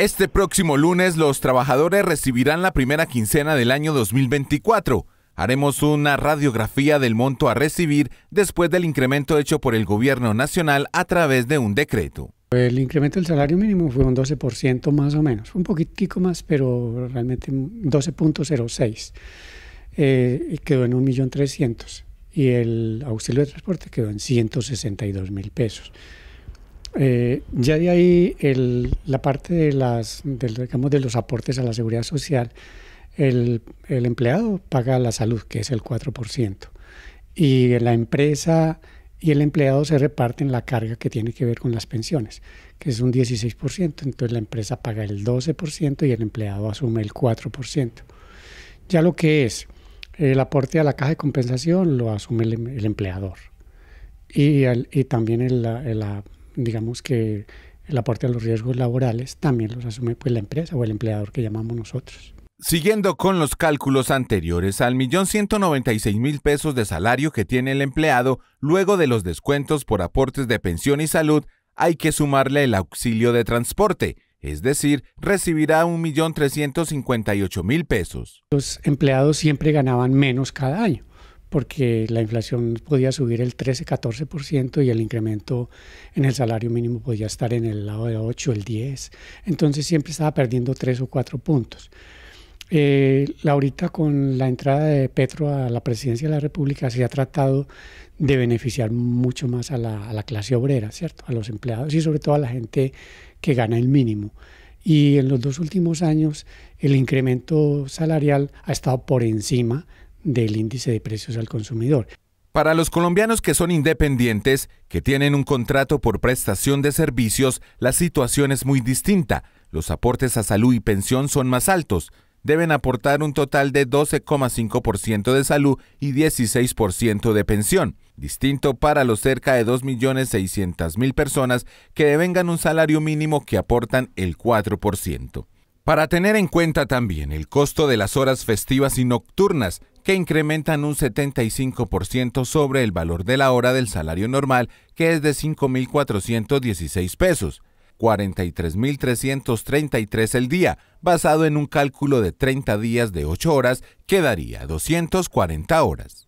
Este próximo lunes los trabajadores recibirán la primera quincena del año 2024. Haremos una radiografía del monto a recibir después del incremento hecho por el gobierno nacional a través de un decreto. El incremento del salario mínimo fue un 12% más o menos, un poquitico más, pero realmente 12.06. Eh, quedó en 1.300.000 y el auxilio de transporte quedó en 162.000 pesos. Eh, ya de ahí el, la parte de, las, digamos, de los aportes a la seguridad social, el, empleado paga la salud, que es el 4%, y la empresa y el empleado se reparten la carga que tiene que ver con las pensiones, que es un 16%, entonces la empresa paga el 12% y el empleado asume el 4%. Ya lo que es el aporte a la caja de compensación lo asume el, em, empleador y, y también la digamos que el aporte a los riesgos laborales también los asume pues la empresa o el empleador que llamamos nosotros. Siguiendo con los cálculos anteriores, al millón 196 mil pesos de salario que tiene el empleado, luego de los descuentos por aportes de pensión y salud, hay que sumarle el auxilio de transporte, es decir, recibirá 1.358.000 pesos. Los empleados siempre ganaban menos cada año porque la inflación podía subir el 13-14% y el incremento en el salario mínimo podía estar en el lado de 8, el 10. Entonces siempre estaba perdiendo 3 o 4 puntos. Eh, ahorita con la entrada de Petro a la presidencia de la República se ha tratado de beneficiar mucho más a la, clase obrera, ¿cierto? A los empleados y sobre todo a la gente que gana el mínimo y en los dos últimos años el incremento salarial ha estado por encima del índice de precios al consumidor. Para los colombianos que son independientes, que tienen un contrato por prestación de servicios, la situación es muy distinta. Los aportes a salud y pensión son más altos. Deben aportar un total de 12,5% de salud y 16% de pensión, distinto para los cerca de 2.600.000 personas que devengan un salario mínimo que aportan el 4%. Para tener en cuenta también el costo de las horas festivas y nocturnas, que incrementan un 75% sobre el valor de la hora del salario normal, que es de 5.416 pesos, 43.333 el día, basado en un cálculo de 30 días de 8 horas, quedaría 240 horas.